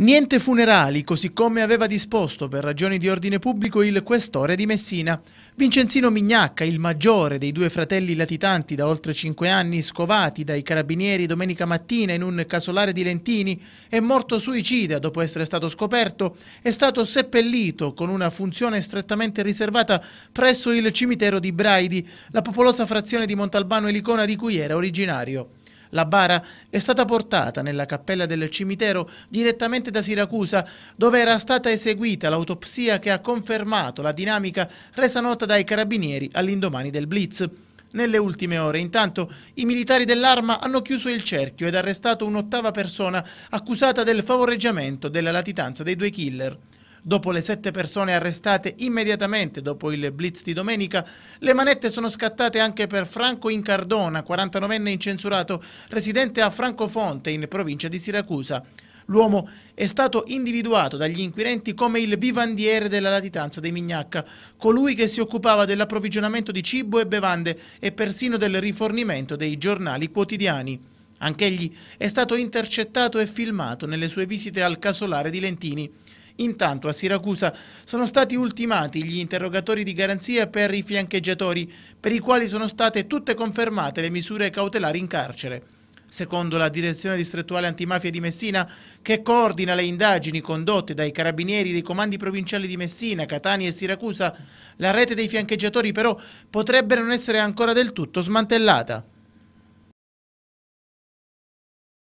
Niente funerali, così come aveva disposto per ragioni di ordine pubblico il questore di Messina. Vincenzino Mignacca, il maggiore dei due fratelli latitanti da oltre cinque anni scovati dai carabinieri domenica mattina in un casolare di Lentini, è morto suicida dopo essere stato scoperto, è stato seppellito con una funzione strettamente riservata presso il cimitero di Braidi, la popolosa frazione di Montalbano e Licona di cui era originario. La bara è stata portata nella cappella del cimitero direttamente da Siracusa, dove era stata eseguita l'autopsia che ha confermato la dinamica resa nota dai carabinieri all'indomani del blitz. Nelle ultime ore, intanto, i militari dell'arma hanno chiuso il cerchio ed arrestato un'ottava persona accusata del favoreggiamento della latitanza dei due killer. Dopo le sette persone arrestate immediatamente dopo il blitz di domenica, le manette sono scattate anche per Franco Incardona, 49enne incensurato, residente a Francofonte in provincia di Siracusa. L'uomo è stato individuato dagli inquirenti come il vivandiere della latitanza dei Mignacca, colui che si occupava dell'approvvigionamento di cibo e bevande e persino del rifornimento dei giornali quotidiani. Anch'egli è stato intercettato e filmato nelle sue visite al casolare di Lentini. Intanto a Siracusa sono stati ultimati gli interrogatori di garanzia per i fiancheggiatori, per i quali sono state tutte confermate le misure cautelari in carcere. Secondo la direzione distrettuale antimafia di Messina, che coordina le indagini condotte dai carabinieri dei comandi provinciali di Messina, Catania e Siracusa, la rete dei fiancheggiatori però potrebbe non essere ancora del tutto smantellata.